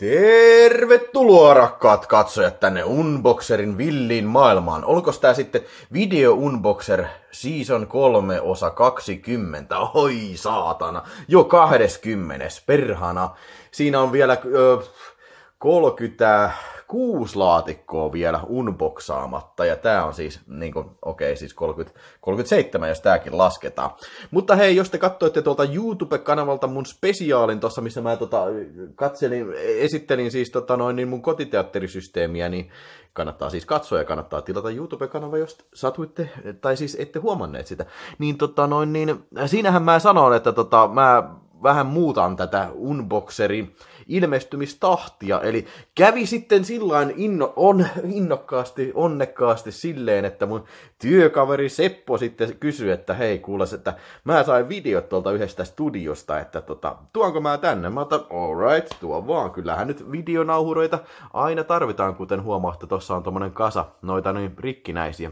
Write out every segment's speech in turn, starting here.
Tervetuloa rakkaat katsojat tänne Unboxerin villiin maailmaan. Olko tämä sitten Video Unboxer Season 3 osa 20? Oi saatana, jo 20. perhana. Siinä on vielä... Ö, 36 laatikkoa vielä unboxaamatta, ja tämä on siis, niin okei, okay, siis 30, 37, jos tämäkin lasketaan. Mutta hei, jos te katsoitte tuolta YouTube-kanavalta mun spesiaalin tuossa, missä mä tota, katselin, esittelin siis tota, noin, niin mun kotiteatterisysteemiä, niin kannattaa siis katsoa ja kannattaa tilata YouTube-kanava, jos satuitte, tai siis ette huomanneet sitä. Niin, tota, noin, niin siinähän mä sanon, että tota, mä vähän muutan tätä unboxerin ilmestymistahtia. Eli kävi sitten sillain inno, on, innokkaasti, onnekkaasti silleen, että mun työkaveri Seppo sitten kysyi, että hei kuules, että mä sain videot tuolta yhdestä studiosta, että tota, tuonko mä tänne? Mä otan, alright, tuo vaan. Kyllähän nyt videonauhuroita aina tarvitaan, kuten huomaatte, tuossa on tommonen kasa noita niin rikkinäisiä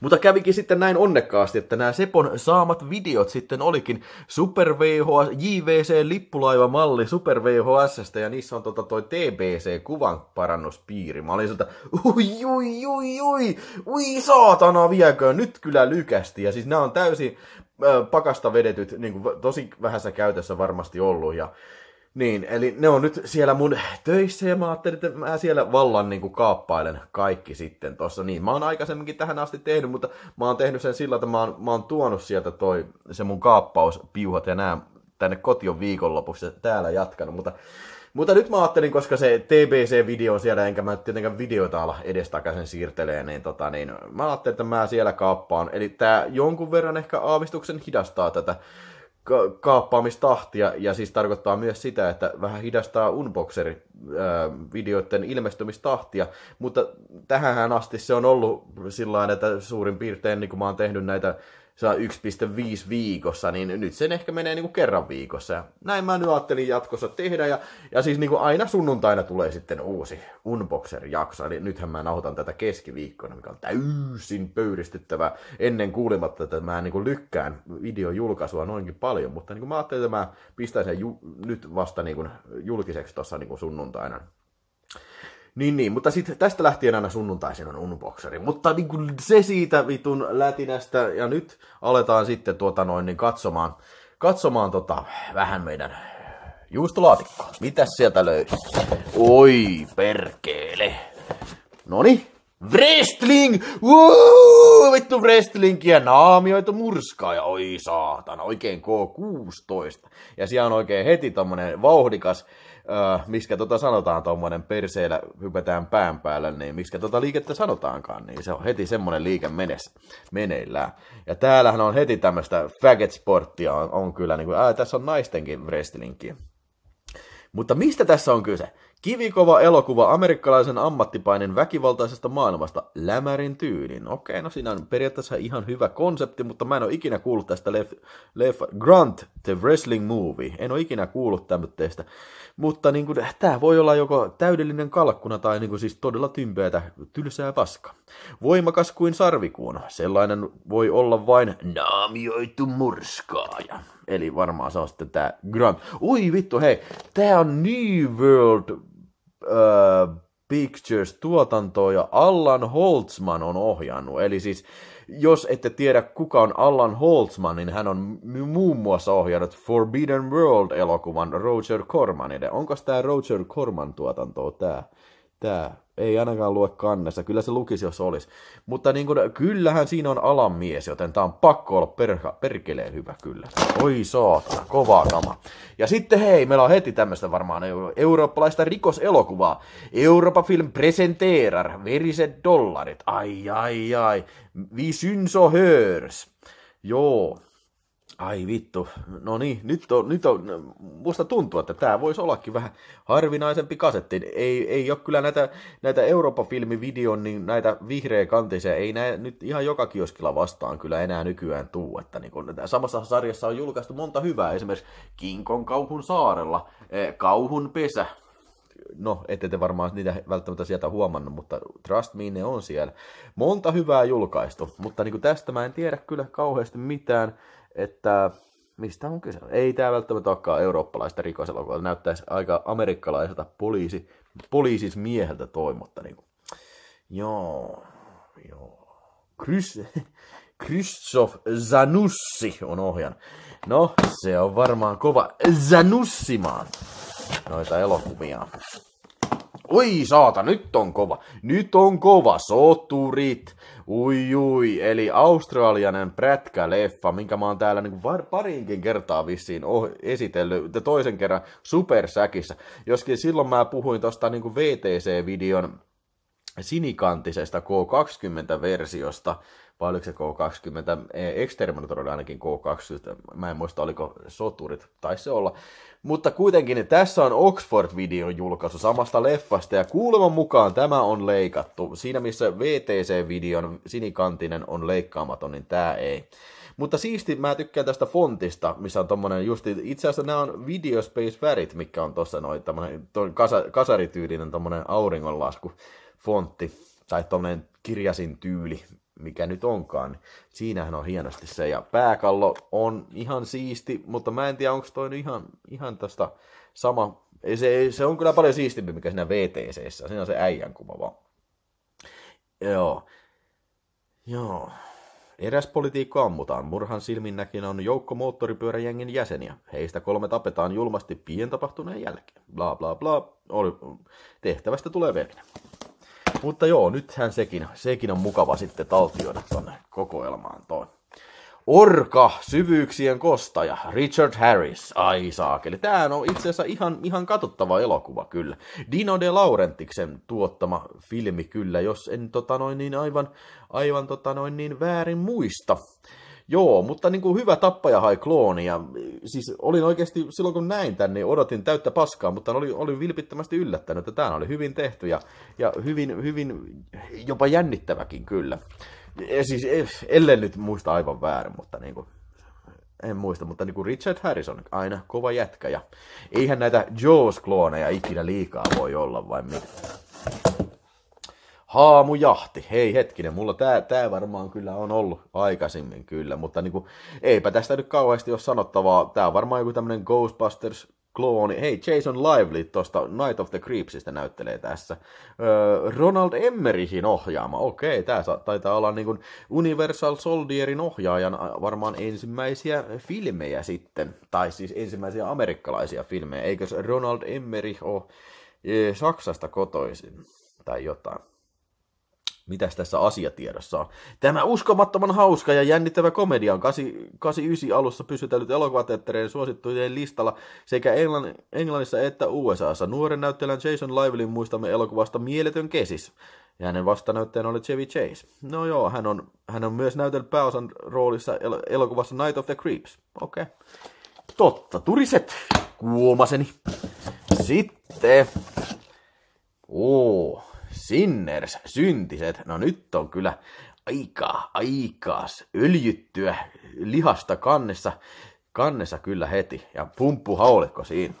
mutta kävikin sitten näin onnekkaasti, että nämä Sepon saamat videot sitten olikin Super VHS, JVC-lippulaivamalli Super VHS, ja niissä on tota toi TBC-kuvan parannuspiiri. Mä olin sieltä, ui, ui, ui, ui, ui saatana viekö, nyt kyllä lykästi. Ja siis nämä on täysin pakasta vedetyt, niin kuin tosi vähässä käytössä varmasti ollut ja niin, eli ne on nyt siellä mun töissä ja mä ajattelin, että mä siellä vallan niin kuin kaappailen kaikki sitten tossa. Niin, mä oon aikaisemminkin tähän asti tehnyt, mutta mä oon tehnyt sen sillä, että mä oon, mä oon tuonut sieltä toi, se mun kaappauspiuhat ja nämä tänne kotion viikonlopuksi ja täällä jatkanut, mutta mutta nyt mä ajattelin, koska se TBC-video on siellä, enkä mä tietenkään videoita ala edestakaisin siirtelee, niin, tota, niin mä ajattelin, että mä siellä kaappaan. Eli tää jonkun verran ehkä aavistuksen hidastaa tätä ka- kaappaamistahtia, ja siis tarkoittaa myös sitä, että vähän hidastaa Unboxer-videoiden ilmestymistahtia, mutta tähän asti se on ollut sillä että suurin piirtein, niin kun mä oon tehnyt näitä saa 1,5 viikossa, niin nyt sen ehkä menee niin kuin kerran viikossa. Ja näin mä nyt ajattelin jatkossa tehdä. Ja, ja siis niin kuin aina sunnuntaina tulee sitten uusi Unboxer-jakso. Eli nythän mä nauhoitan tätä keskiviikkona, mikä on täysin pöyristyttävä Ennen kuulematta, että mä niin kuin lykkään videojulkaisua noinkin paljon. Mutta niin kuin mä ajattelin, että mä pistän sen ju- nyt vasta niin kuin julkiseksi tuossa niin kuin sunnuntaina. Niin, niin, mutta sitten tästä lähtien aina sunnuntaisin on unboxeri. Mutta niin kuin se siitä vitun lätinästä, ja nyt aletaan sitten tuota noin, niin katsomaan, katsomaan tota, vähän meidän juustolaatikkoa. Mitäs sieltä löytyy? Oi, perkele. Noni, Wrestling! Uuu, vittu wrestlingiä, naamioitu murskaa ja oi saatana, oikein K16. Ja siellä on oikein heti tommonen vauhdikas Äh, miksi tota sanotaan tuommoinen perseellä hypätään pään päällä, niin miksi tota liikettä sanotaankaan, niin se on heti semmoinen liike menes, meneillään. Ja täällähän on heti tämmöistä faggot sporttia on, on kyllä, niin kuin, ää, tässä on naistenkin wrestlingkin. Mutta mistä tässä on kyse? Kivikova elokuva amerikkalaisen ammattipainen väkivaltaisesta maailmasta lämärin tyylin. Okei, no siinä on periaatteessa ihan hyvä konsepti, mutta mä en ole ikinä kuullut tästä Lef, Lef, Grant, The Wrestling Movie. En ole ikinä kuullut tämmöistä. Mutta niin kuin, tämä voi olla joko täydellinen kalkkuna tai niin kuin, siis todella tympeätä tylsää paska. Voimakas kuin sarvikuun. Sellainen voi olla vain naamioitu murskaaja. Eli varmaan se on sitten tämä Grant. Ui vittu, hei, tämä on New World uh, äh, Pictures-tuotantoa ja Allan Holtzman on ohjannut. Eli siis, jos ette tiedä kuka on Allan Holtzman, niin hän on muun muassa ohjannut Forbidden World-elokuvan Roger Cormanille. Onko tämä Roger Corman tuotantoa tämä? Tämä ei ainakaan lue kannessa, kyllä se lukisi, jos olisi. Mutta niin kuin, kyllähän siinä on alamies, joten tämä on pakko olla perha, perkeleen hyvä kyllä. Oi saatana, kovaa kama. Ja sitten hei, meillä on heti tämmöistä varmaan euro- eurooppalaista rikoselokuvaa. Euroopan Film presenteerar, veriset dollarit. Ai ai ai, vi syns hörs. Joo, Ai vittu, no niin, nyt on, nyt on, musta tuntuu, että tämä voisi ollakin vähän harvinaisempi kasetti. Ei, ei ole kyllä näitä, näitä Euroopan filmivideon niin näitä vihreäkanteisia ei näe nyt ihan joka kioskilla vastaan kyllä enää nykyään tuu. Että niin kun, samassa sarjassa on julkaistu monta hyvää, esimerkiksi Kinkon kauhun saarella, e, kauhun pesä, no, ette te varmaan niitä välttämättä sieltä huomannut, mutta trust me, ne on siellä. Monta hyvää julkaistu, mutta niin kuin tästä mä en tiedä kyllä kauheasti mitään että mistä on kyse? Ei tämä välttämättä olekaan eurooppalaista rikoselokuvaa. näyttäisi aika amerikkalaiselta poliisi, poliisismieheltä toi, mutta niin kuin. Joo, joo. Chris, Christoph Zanussi on ohjan. No, se on varmaan kova Zanussimaan noita elokuvia. Oi saata, nyt on kova. Nyt on kova soturit. Ui ui, eli australianen prätkäleffa, minkä mä oon täällä niin var- parinkin kertaa vissiin oh- esitellyt, ja toisen kerran supersäkissä. Joskin silloin mä puhuin tosta niinku VTC-videon sinikantisesta K20-versiosta, vai oliko se K20. Exterminator oli ainakin K20, mä en muista oliko soturit, taisi se olla. Mutta kuitenkin tässä on Oxford-videon julkaisu samasta leffasta ja kuuleman mukaan tämä on leikattu. Siinä missä VTC-videon sinikantinen on leikkaamaton, niin tämä ei. Mutta siisti, mä tykkään tästä fontista, missä on tommonen just, itse asiassa nämä on Videospace värit, mikä on tossa noin tämmönen kasa, kasarityylinen tommonen auringonlasku fontti, tai tommonen kirjasin tyyli, mikä nyt onkaan. Niin siinähän on hienosti se, ja pääkallo on ihan siisti, mutta mä en tiedä, onko toi nyt ihan, ihan tästä sama. Se, se on kyllä paljon siistimpi, mikä siinä VTCssä, siinä on se äijän kuva vaan. Joo. Joo. Eräs politiikko ammutaan. Murhan silminnäkin on joukko moottoripyöräjengin jäseniä. Heistä kolme tapetaan julmasti pientapahtuneen jälkeen. Bla bla bla. Oli, tehtävästä tulee velinen. Mutta joo, nythän sekin, sekin on mukava sitten taltioida tonne kokoelmaan toi. Orka, syvyyksien kostaja, Richard Harris, ai saakeli. Tämähän on itse asiassa ihan, ihan katsottava elokuva kyllä. Dino de Laurentiksen tuottama filmi kyllä, jos en tota noin niin aivan, aivan tota noin niin väärin muista. Joo, mutta niin kuin hyvä tappaja hai klooni. Ja, siis olin oikeasti, silloin kun näin tän, niin odotin täyttä paskaa, mutta oli, oli vilpittömästi yllättänyt, että tämä oli hyvin tehty ja, ja hyvin, hyvin jopa jännittäväkin kyllä. Ja siis ellei nyt muista aivan väärin, mutta niin kuin, en muista, mutta niin kuin Richard Harrison, aina kova jätkä. Ja eihän näitä Jaws-klooneja ikinä liikaa voi olla, vai mitä? Haamujahti, hei hetkinen, mulla tää, tää varmaan kyllä on ollut aikaisemmin kyllä, mutta niinku, eipä tästä nyt kauheasti ole sanottavaa. Tää on varmaan joku tämmönen Ghostbusters klooni. Hei, Jason Lively tuosta Night of the Creepsistä näyttelee tässä. Öö, Ronald Emmerihin ohjaama. Okei, tää taitaa olla niin kuin Universal Soldierin ohjaajan varmaan ensimmäisiä filmejä sitten. Tai siis ensimmäisiä amerikkalaisia filmejä. Eikös Ronald Emmerich ole Saksasta kotoisin tai jotain? mitäs tässä asiatiedossa on. Tämä uskomattoman hauska ja jännittävä komedia on 89 alussa pysytellyt elokuvateatterien suosittujen listalla sekä Englann, Englannissa että USAssa. Nuoren näyttelijän Jason Livelin muistamme elokuvasta Mieletön kesis. Ja hänen vastanäyttäjänä oli Chevy Chase. No joo, hän on, hän on myös näytellyt pääosan roolissa el- elokuvassa Night of the Creeps. Okei. Okay. Totta, turiset, kuomaseni. Sitten. Oo, Sinners, syntiset, no nyt on kyllä aika aikaas öljyttyä lihasta kannessa, kannessa kyllä heti. Ja pumppu haulikko siinä.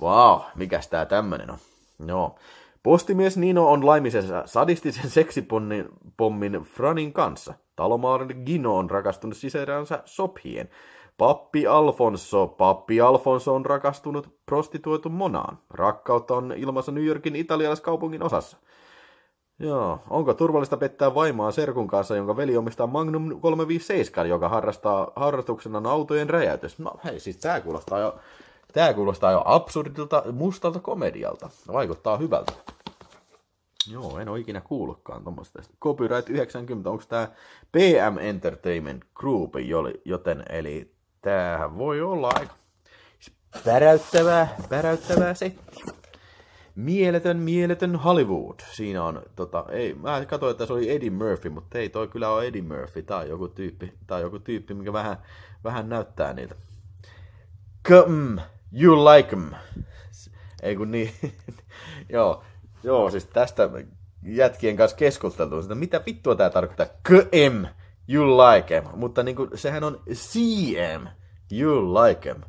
Vau, wow, mikäs tää tämmönen on? No, Postimies Nino on laimisessa sadistisen seksipommin Franin kanssa. Talomaaren Gino on rakastunut sisäränsä sophien. Pappi Alfonso. Pappi Alfonso on rakastunut prostituoitu monaan. Rakkautta on ilmassa New Yorkin italialaiskaupungin osassa. Joo. Onko turvallista pettää vaimaa serkun kanssa, jonka veli omistaa Magnum 357, joka harrastaa harrastuksena autojen räjäytys? No hei, siis tää kuulostaa jo, tää kuulostaa jo absurdilta mustalta komedialta. Vaikuttaa hyvältä. Joo, en ole ikinä kuullutkaan tuommoista. Copyright 90, onko tämä PM Entertainment Group, joten eli tämähän voi olla aika päräyttävää, päräyttävää se. Mieletön, mieletön Hollywood. Siinä on, tota, ei, mä katsoin, että se oli Eddie Murphy, mutta ei toi kyllä on Eddie Murphy. tai joku tyyppi, tai joku tyyppi mikä vähän, vähän näyttää niiltä. Come, mm, you like em. Ei kun niin. joo, joo, siis tästä jätkien kanssa keskusteltu, että mitä vittua tää tarkoittaa. KM, you like em. Mutta niinku, sehän on CM, you like em.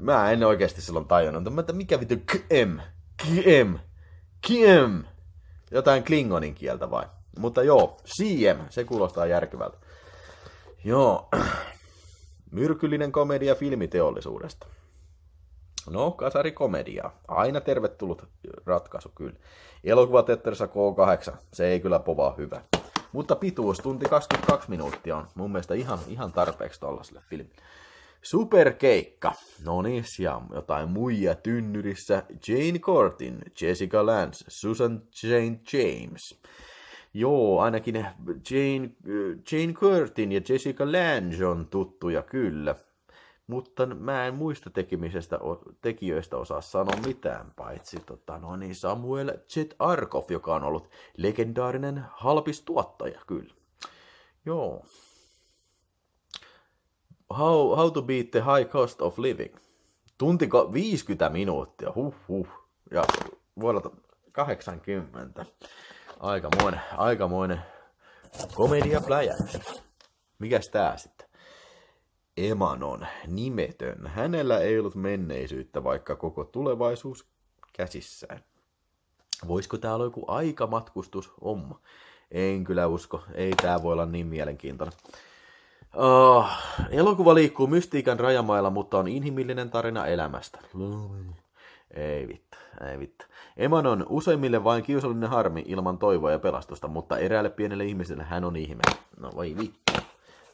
Mä en oikeasti silloin tajunnut, mutta mikä vittu KM? Kiem. Kiem. Jotain klingonin kieltä vai? Mutta joo, Siem, se kuulostaa järkevältä. Joo. Myrkyllinen komedia filmiteollisuudesta. No, kasarikomedia. Aina tervetullut ratkaisu kyllä. Elokuvateatterissa K8, se ei kyllä povaa hyvä. Mutta pituus tunti 22 minuuttia on mun mielestä ihan, ihan tarpeeksi tollaiselle filmille. Superkeikka. No niin, ja jotain muija tynnyrissä. Jane Cortin, Jessica Lance, Susan Jane James. Joo, ainakin Jane, Jane Curtin ja Jessica Lange on tuttuja kyllä. Mutta mä en muista tekemisestä, tekijöistä osaa sanoa mitään, paitsi tota, no niin, Samuel Chet Arkoff, joka on ollut legendaarinen halpistuottaja kyllä. Joo. How, how to beat the high cost of living. Tunti 50 minuuttia, huh huh. Ja vuodelta 80. Aikamoinen, aikamoinen komedia pläjäys. Mikäs tää sitten? Emanon, nimetön. Hänellä ei ollut menneisyyttä, vaikka koko tulevaisuus käsissään. Voisiko tää olla joku aikamatkustus? Omma. En kyllä usko. Ei tää voi olla niin mielenkiintoinen. Uh, elokuva liikkuu mystiikan rajamailla, mutta on inhimillinen tarina elämästä. Ei vittu, ei vittu. Eman on useimmille vain kiusallinen harmi ilman toivoa ja pelastusta, mutta eräälle pienelle ihmiselle hän on ihme. No voi vittu,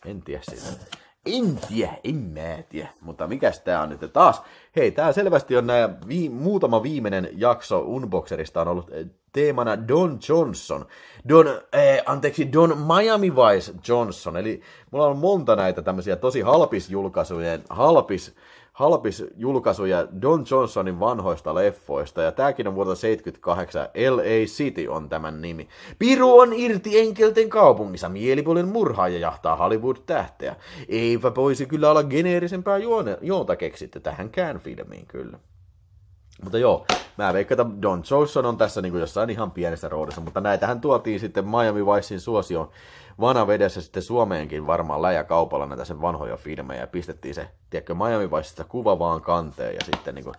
en tiedä siitä. En tiedä, en mä tiedä. Mutta mikäs tää on nyt taas? Hei, tää selvästi on nää vii- muutama viimeinen jakso Unboxerista on ollut eh, teemana Don Johnson. Don, eh, anteeksi, Don Miami Vice Johnson. Eli mulla on monta näitä tämmöisiä tosi halpisjulkaisujen, halpis, halpisjulkaisuja julkaisuja Don Johnsonin vanhoista leffoista, ja tääkin on vuodelta 78, LA City on tämän nimi. Piru on irti enkelten kaupungissa, mielipuolen murhaaja jahtaa Hollywood-tähteä. Eipä voisi kyllä olla geneerisempää juonta keksitte tähänkään filmiin kyllä. Mutta joo, mä veikkaan, että Don Johnson on tässä niin kuin jossain ihan pienessä roolissa, mutta näitähän tuotiin sitten Miami Vicein suosioon vanavedessä sitten Suomeenkin varmaan läjäkaupalla näitä sen vanhoja filmejä ja pistettiin se tiedätkö, Miami Viceista kuva vaan kanteen ja sitten niin kuin,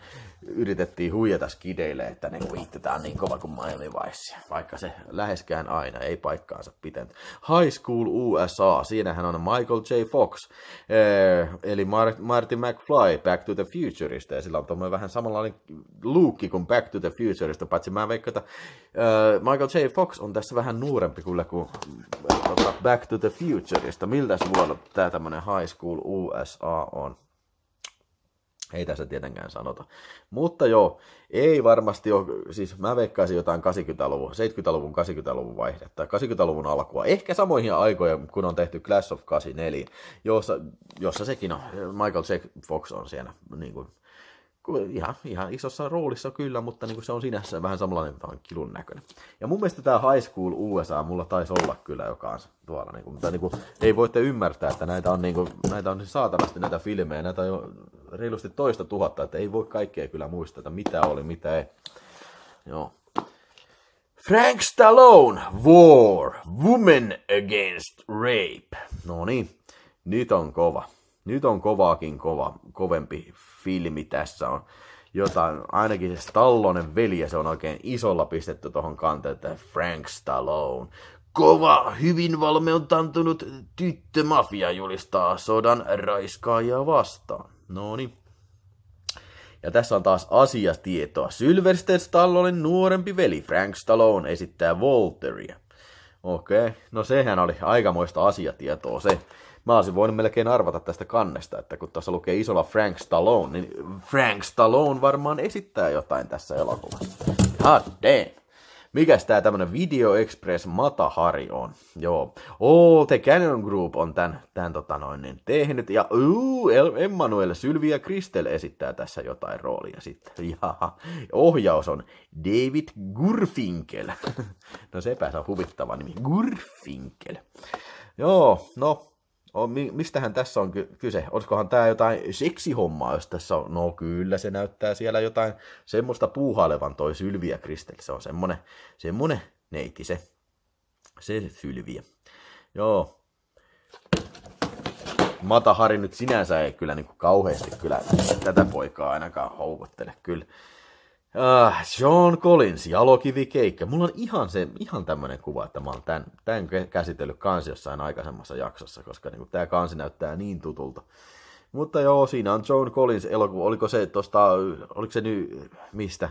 yritettiin huijata skideille, että niin kuin, niin kova kuin Miami Vice, vaikka se läheskään aina ei paikkaansa pitänyt. High School USA, siinähän on Michael J. Fox, eh, eli Martin McFly Back to the Futureista, ja sillä on tuommoinen vähän samanlainen luukki kuin Back to the Futureista, paitsi mä veikkaan, että eh, Michael J. Fox on tässä vähän nuorempi kyllä kuin eh, tota, Back to the Futureista. Miltäs vuonna tämä tämmöinen High School USA on? Ei tässä tietenkään sanota. Mutta joo, ei varmasti ole, siis mä veikkaisin jotain 80-luvun, 70-luvun, 80-luvun vaihdetta, 80-luvun alkua. Ehkä samoihin aikoihin, kun on tehty Class of 84, jossa, jossa sekin on, Michael J. Fox on siellä niin kuin, ihan, ihan isossa roolissa kyllä, mutta niin kuin se on sinänsä vähän samanlainen vaan kilun näköinen. Ja mun mielestä tämä High School USA mulla taisi olla kyllä jo kanssa tuolla. Niin kuin, mutta niin kuin, ei voitte ymmärtää, että näitä on, niin kuin, näitä on saatavasti näitä filmejä, näitä on reilusti toista tuhatta, että ei voi kaikkea kyllä muistaa, mitä oli, mitä ei. Joo. Frank Stallone, War, Woman Against Rape. No niin, nyt on kova. Nyt on kovaakin kova, kovempi filmi tässä on. Jotain, ainakin se Stallonen veli, se on oikein isolla pistetty tuohon kanteen, että Frank Stallone. Kova, hyvin valmeutantunut tyttömafia julistaa sodan raiskaajia vastaan. No niin. Ja tässä on taas asiatietoa. Sylvester Stallonen nuorempi veli Frank Stallone esittää Walteria. Okei, okay. no sehän oli aikamoista asiatietoa se. Mä olisin voinut melkein arvata tästä kannesta, että kun tässä lukee isolla Frank Stallone, niin Frank Stallone varmaan esittää jotain tässä elokuvassa. God damn. Mikäs tää tämmönen Video Express Matahari on? Joo. Oh, The Canon Group on tän, tän tota noin niin tehnyt. Ja uu, Emmanuel Sylvia Kristel esittää tässä jotain roolia sitten. Ja ohjaus on David Gurfinkel. No sepä se on huvittava nimi. Gurfinkel. Joo, no on, oh, mistähän tässä on kyse? Olisikohan tämä jotain seksihommaa, jos tässä on? No kyllä, se näyttää siellä jotain semmoista puuhailevan toi Sylviä Kristel. Se on semmonen, semmonen neiti se. Se Sylviä. Joo. Matahari nyt sinänsä ei kyllä niin kauheasti kyllä tätä poikaa ainakaan houkuttele. Kyllä Äh, ah, John Collins, jalokivikeikka. Mulla on ihan, se, ihan tämmöinen kuva, että mä oon tämän, tämän käsitellyt kansi jossain aikaisemmassa jaksossa, koska niin tämä kansi näyttää niin tutulta. Mutta joo, siinä on John Collins elokuva. Oliko se tosta, oliko se nyt, mistä?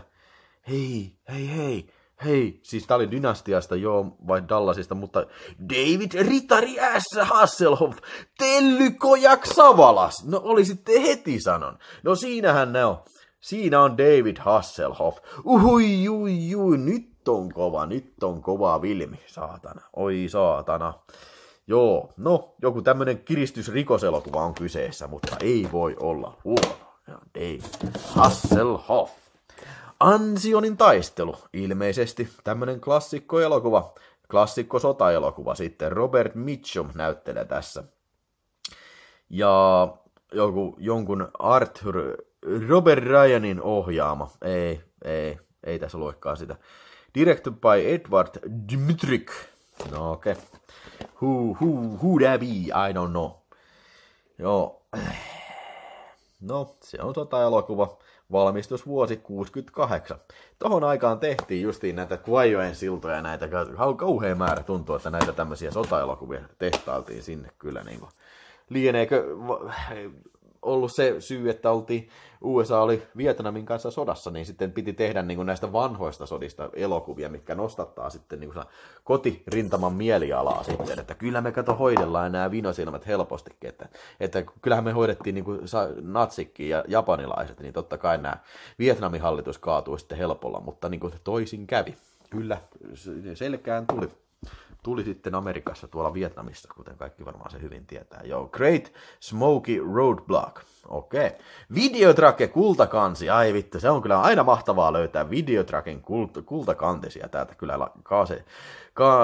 Hei, hei, hei, hei. Siis tää oli Dynastiasta, joo, vai Dallasista, mutta David Ritari S. Hasselhoff, Tellykojak Savalas. No olisitte heti sanon. No siinähän ne on. Siinä on David Hasselhoff. Uhui, ui, ui, nyt on kova, nyt on kova Vilmi, saatana. Oi saatana. Joo, no, joku tämmönen kiristysrikoselokuva on kyseessä, mutta ei voi olla huono. David Hasselhoff. Ansionin taistelu, ilmeisesti tämmönen klassikkoelokuva. Klassikko sotaelokuva sitten. Robert Mitchum näyttelee tässä. Ja joku, jonkun Arthur Robert Ryanin ohjaama. Ei, ei, ei tässä luekaan sitä. Directed by Edward Dmitrik. No okei. Okay. Who, who, who that be? I don't know. Joo. No, se on sota-elokuva. Valmistusvuosi 68. Tohon aikaan tehtiin justiin näitä Kuajoen siltoja, näitä kauhean määrä tuntuu, että näitä tämmöisiä sotaelokuvia tehtailtiin sinne kyllä. Niin kuin. Lieneekö ollut se syy, että oltiin, USA oli Vietnamin kanssa sodassa, niin sitten piti tehdä niin kuin näistä vanhoista sodista elokuvia, mitkä nostattaa sitten niin kuin kotirintaman mielialaa sitten, että kyllä me kato hoidellaan nämä vinosilmät helpostikin, että, että kyllähän me hoidettiin niin kuin natsikki ja japanilaiset, niin totta kai nämä Vietnamin hallitus kaatui sitten helpolla, mutta niin kuin toisin kävi. Kyllä, selkään tuli tuli sitten Amerikassa tuolla Vietnamista, kuten kaikki varmaan se hyvin tietää. Joo, Great Smoky Roadblock. Okei. Okay. Videotrake kultakansi. Ai vittu, se on kyllä aina mahtavaa löytää videotraken kult, kultakantisia täältä kyllä la, kaase, ka,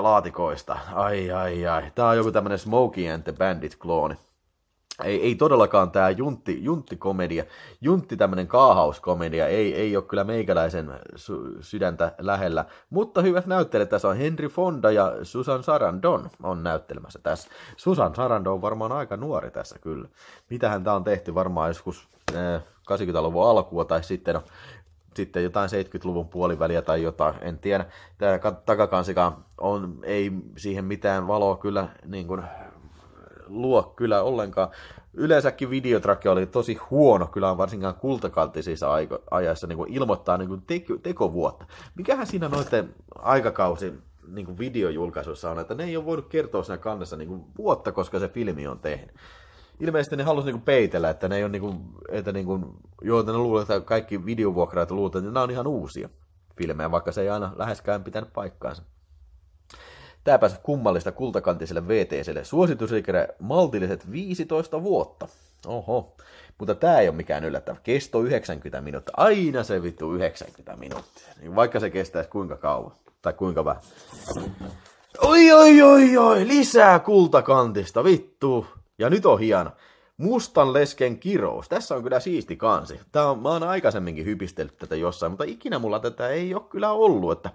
laatikoista. Ai ai ai. Tää on joku tämmönen Smoky and the Bandit klooni. Ei, ei todellakaan tämä juntti, junttikomedia, juntti tämmöinen kaahauskomedia, ei, ei ole kyllä meikäläisen su- sydäntä lähellä. Mutta hyvät näyttelijät tässä on Henry Fonda ja Susan Sarandon on näyttelemässä tässä. Susan Sarandon on varmaan aika nuori tässä kyllä. Mitähän tämä on tehty varmaan joskus äh, eh, 80-luvun alkua tai sitten no, sitten jotain 70-luvun puoliväliä tai jotain, en tiedä. Tämä takakansikaan on, ei siihen mitään valoa kyllä niin kuin luo kyllä ollenkaan. Yleensäkin videotrakki oli tosi huono kyllä varsinkaan kultakalttisissa ajassa niin kuin ilmoittaa niin kuin teko, tekovuotta. Mikähän siinä noiden aikakausi niin kuin videojulkaisussa on, että ne ei ole voinut kertoa siinä kannessa niin kuin vuotta, koska se filmi on tehnyt ilmeisesti ne halusivat niin peitellä, että ne ei ole niin kuin, että niin kuin, joo, että ne luulee, että kaikki videovuokraat luulee, että nämä on ihan uusia filmejä, vaikka se ei aina läheskään pitänyt paikkaansa. Tämä pääsi kummallista kultakantiselle VTClle suositusikerä maltilliset 15 vuotta. Oho, mutta tämä ei ole mikään yllättävä. Kesto 90 minuuttia. Aina se vittu 90 minuuttia. Niin vaikka se kestäisi kuinka kauan. Tai kuinka vähän. Oi, oi, oi, oi, lisää kultakantista, vittu. Ja nyt on hieno. Mustan lesken kirous. Tässä on kyllä siisti kansi. Tää on, mä oon aikaisemminkin hypistellyt tätä jossain, mutta ikinä mulla tätä ei ole kyllä ollut. Että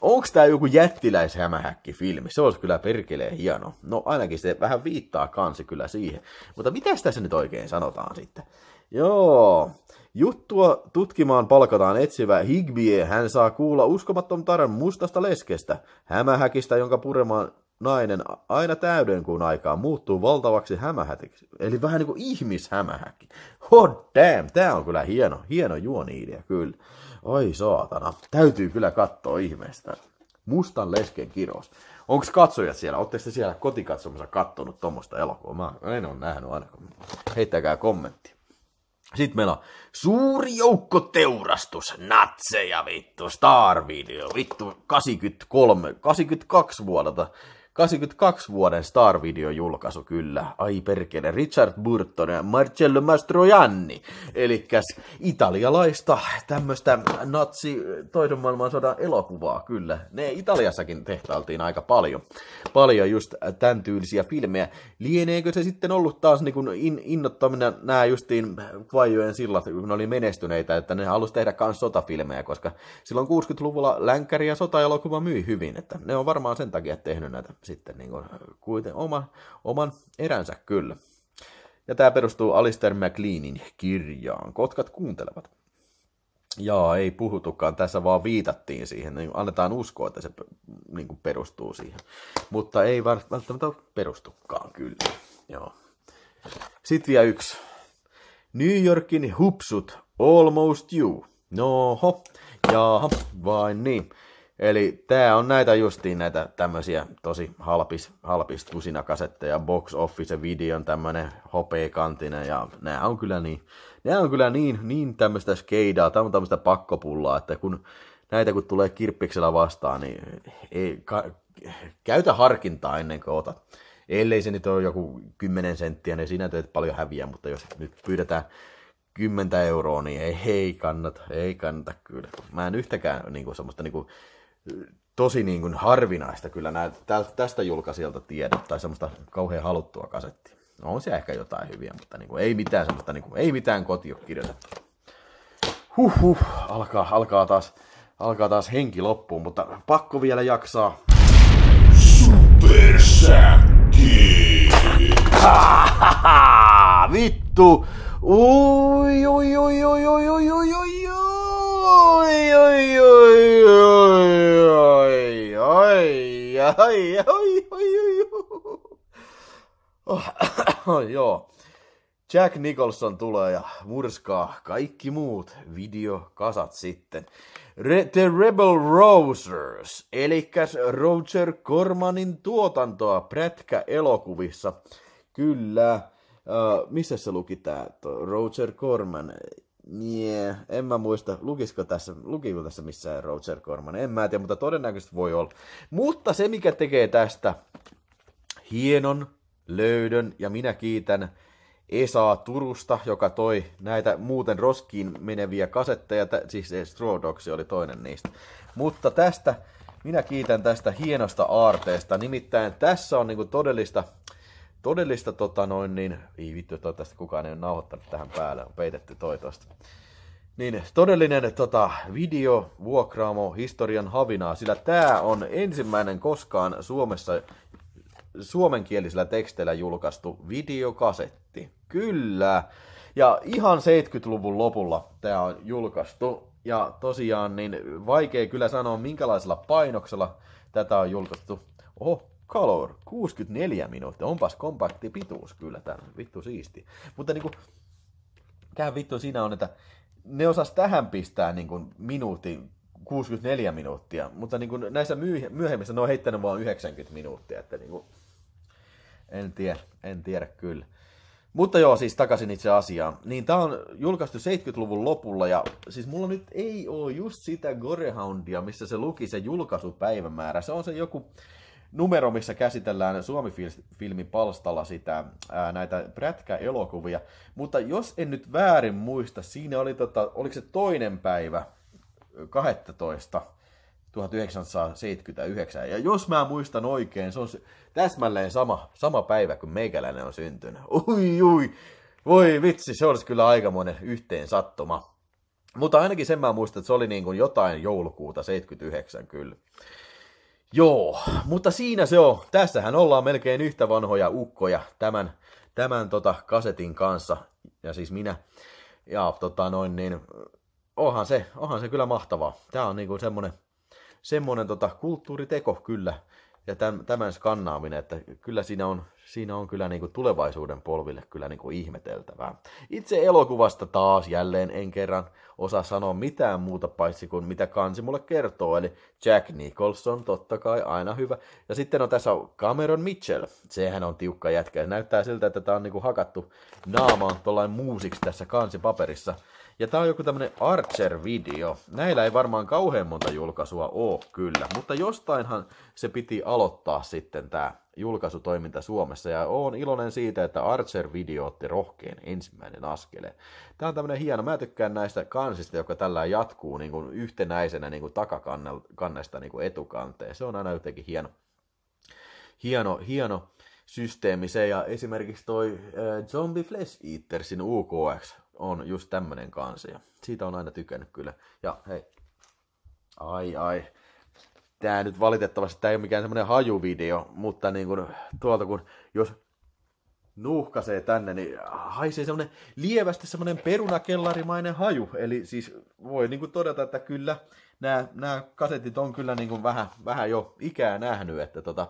onks tää joku jättiläishämähäkki filmi? Se olisi kyllä perkeleen hieno. No ainakin se vähän viittaa kansi kyllä siihen. Mutta mitä tässä nyt oikein sanotaan sitten? Joo, Juttua tutkimaan palkataan etsivä Higbie. Hän saa kuulla uskomattoman tarran mustasta leskestä, hämähäkistä, jonka puremaan nainen aina täyden kuin aikaa muuttuu valtavaksi hämähäkiksi. Eli vähän niin kuin ihmishämähäkki. Hot damn, tää on kyllä hieno, hieno juoni-idea, kyllä. Oi saatana, täytyy kyllä katsoa ihmeestä. Mustan lesken kirous. Onko katsojat siellä? Oletteko te siellä kotikatsomassa kattonut tuommoista elokuvaa? Mä en ole nähnyt ainakaan. Heittäkää kommentti. Sitten meillä on suuri joukko teurastus, natseja vittu, Star Video, vittu 83, 82 vuodelta 82 vuoden Star-video-julkaisu kyllä. Ai perkele, Richard Burton ja Marcello Mastroianni. Eli italialaista tämmöistä natsi toisen maailmansodan elokuvaa kyllä. Ne Italiassakin tehtailtiin aika paljon. Paljon just tämän tyylisiä filmejä. Lieneekö se sitten ollut taas niin innottaminen nämä justiin vaijojen sillat, kun ne oli menestyneitä, että ne halusi tehdä myös sotafilmejä, koska silloin 60-luvulla länkkäri ja sotaelokuva myi hyvin, että ne on varmaan sen takia tehnyt näitä sitten niin kuin, kuiten, oma, oman eränsä kyllä. Ja tämä perustuu Alistair McLeanin kirjaan. Kotkat kuuntelevat. Jaa, ei puhutukaan. Tässä vaan viitattiin siihen. Niin annetaan uskoa, että se niin kuin perustuu siihen. Mutta ei välttämättä perustukaan kyllä. Joo. Sitten vielä yksi. New Yorkin hupsut, almost you. Noho, jaha, vain niin. Eli tämä on näitä justiin näitä tämmöisiä tosi halpis, halpis tusinakasetteja, box office videon tämmönen hopeakantinen ja nämä on kyllä niin, nämä on kyllä niin, niin tämmöistä skeidaa, tämä on tämmöistä pakkopullaa, että kun näitä kun tulee kirppiksellä vastaan, niin ei, ka, käytä harkintaa ennen kuin otat. Ellei se nyt ole joku 10 senttiä, niin sinä teet paljon häviä, mutta jos nyt pyydetään 10 euroa, niin ei, ei kannata, ei kannata kyllä. Mä en yhtäkään niin kuin, semmoista niin kuin, tosi niin kuin harvinaista kyllä näitä tästä julkaisijalta tiedot tai semmoista kauhean haluttua kasettia. No on siellä ehkä jotain hyviä, mutta niin kuin, ei mitään semmoista, niin kuin, ei mitään koti ole kirjoitettu. Huhhuh, alkaa, alkaa, taas, alkaa taas henki loppuun, mutta pakko vielä jaksaa. Supersäkki! Vittu! Oi, oi, oi, oi, oi, oi, oi, oi, Oj, oj, oj, oj, oj, oj, oj, oj, oj, oj. Joo. Jack Nicholson tulee ja murskaa kaikki muut videokasat sitten. Re- The Rebel Rosers, eli Roger Cormanin tuotantoa prätkä-elokuvissa. Kyllä. Uh, missä se luki tää? Roger Corman Nie, niin, en mä muista, lukisiko tässä, lukiko tässä missään Roger Corman, en mä tiedä, mutta todennäköisesti voi olla. Mutta se, mikä tekee tästä hienon löydön, ja minä kiitän Esaa Turusta, joka toi näitä muuten roskiin meneviä kasetteja, siis Straw Dogs oli toinen niistä. Mutta tästä, minä kiitän tästä hienosta aarteesta, nimittäin tässä on niinku todellista todellista tota noin, niin, ei vittu, toivottavasti kukaan ei ole nauhoittanut tähän päälle, on peitetty toitosta. Niin, todellinen tota, video vuokraamo historian havinaa, sillä tämä on ensimmäinen koskaan Suomessa suomenkielisellä teksteillä julkaistu videokasetti. Kyllä. Ja ihan 70-luvun lopulla tämä on julkaistu. Ja tosiaan niin vaikea kyllä sanoa minkälaisella painoksella tätä on julkaistu. Oho, Color, 64 minuuttia. Onpas kompakti pituus kyllä tämä Vittu siisti. Mutta niinku, käy vittu siinä on, että ne osas tähän pistää niinku minuutin 64 minuuttia, mutta niin kuin näissä myöhemmissä ne on heittänyt vaan 90 minuuttia, että niin kuin, en tiedä, en tiedä kyllä. Mutta joo, siis takaisin itse asiaan. Niin tää on julkaistu 70-luvun lopulla ja siis mulla nyt ei oo just sitä Gorehoundia, missä se luki se julkaisupäivämäärä. Se on se joku numero, missä käsitellään Suomi-filmin palstalla sitä, ää, näitä prätkäelokuvia. Mutta jos en nyt väärin muista, siinä oli, tota, oliko se toinen päivä 12. 1979. Ja jos mä muistan oikein, se on täsmälleen sama, sama päivä, kun meikäläinen on syntynyt. Ui, ui, voi vitsi, se olisi kyllä aikamoinen yhteen sattuma. Mutta ainakin sen mä muistan, että se oli niin kuin jotain joulukuuta 79 kyllä. Joo, mutta siinä se on. Tässähän ollaan melkein yhtä vanhoja ukkoja tämän, tämän tota kasetin kanssa. Ja siis minä. Ja tota noin niin, onhan se, onhan se kyllä mahtavaa. Tää on niinku semmonen, semmonen tota kulttuuriteko kyllä, ja tämän, skannaaminen, että kyllä siinä on, siinä on kyllä niin kuin tulevaisuuden polville kyllä niin kuin ihmeteltävää. Itse elokuvasta taas jälleen en kerran osaa sanoa mitään muuta paitsi kuin mitä kansi mulle kertoo, eli Jack Nicholson totta kai aina hyvä. Ja sitten on tässä Cameron Mitchell, sehän on tiukka jätkä. Näyttää siltä, että tämä on niin kuin hakattu naamaan tuollain muusiksi tässä kansipaperissa. Ja tää on joku tämmönen Archer-video. Näillä ei varmaan kauhean monta julkaisua oo kyllä, mutta jostainhan se piti aloittaa sitten tää julkaisutoiminta Suomessa. Ja oon iloinen siitä, että Archer-video otti rohkeen ensimmäinen askeleen. Tää on tämmönen hieno, mä tykkään näistä kansista, joka tällä jatkuu niin kuin yhtenäisenä niin kuin takakannesta niin kuin etukanteen. Se on aina jotenkin hieno. Hieno, hieno systeemi se, ja esimerkiksi toi äh, Zombie Flesh Eatersin UKX on just tämmönen kansi. siitä on aina tykännyt kyllä. Ja hei, ai ai, tää nyt valitettavasti, tää ei ole mikään semmonen hajuvideo, mutta niin kun, tuolta kun, jos nuuhkasee tänne, niin haisee semmoinen lievästi semmoinen perunakellarimainen haju. Eli siis voi niin kuin todeta, että kyllä nämä, kasetit on kyllä niin kuin vähän, vähän jo ikää nähnyt, että tota,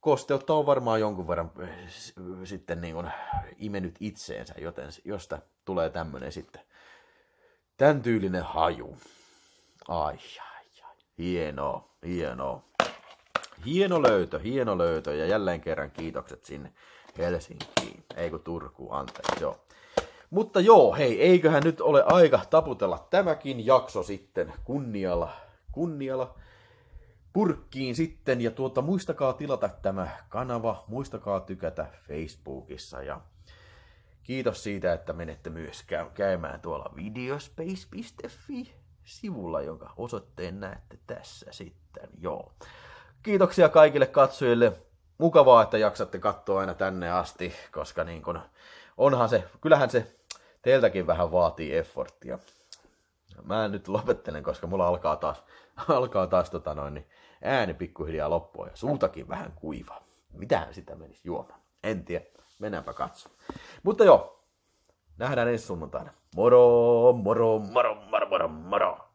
kosteutta on varmaan jonkun verran eh, sitten niin kuin imenyt itseensä, joten josta tulee tämmöinen sitten tämän tyylinen haju. Ai, ai, ai. Hienoa, hienoa. Hieno löytö, hieno löytö ja jälleen kerran kiitokset sinne Helsinkiin. Ei kun turku anteeksi, joo. Mutta joo, hei, eiköhän nyt ole aika taputella tämäkin jakso sitten kunnialla, kunnialla purkkiin sitten. Ja tuota, muistakaa tilata tämä kanava, muistakaa tykätä Facebookissa ja kiitos siitä, että menette myös käymään tuolla videospace.fi sivulla, jonka osoitteen näette tässä sitten. Joo. Kiitoksia kaikille katsojille. Mukavaa, että jaksatte katsoa aina tänne asti, koska niin kun, onhan se, kyllähän se teiltäkin vähän vaatii efforttia. Mä nyt lopettelen, koska mulla alkaa taas, alkaa taas tota noin, niin ääni pikkuhiljaa loppuu ja suutakin vähän kuiva. Mitähän sitä menisi juomaan? En tiedä. Mennäänpä katsomaan. Mutta joo, nähdään ensi sunnuntaina. Moro, moro, moro, moro, moro, moro.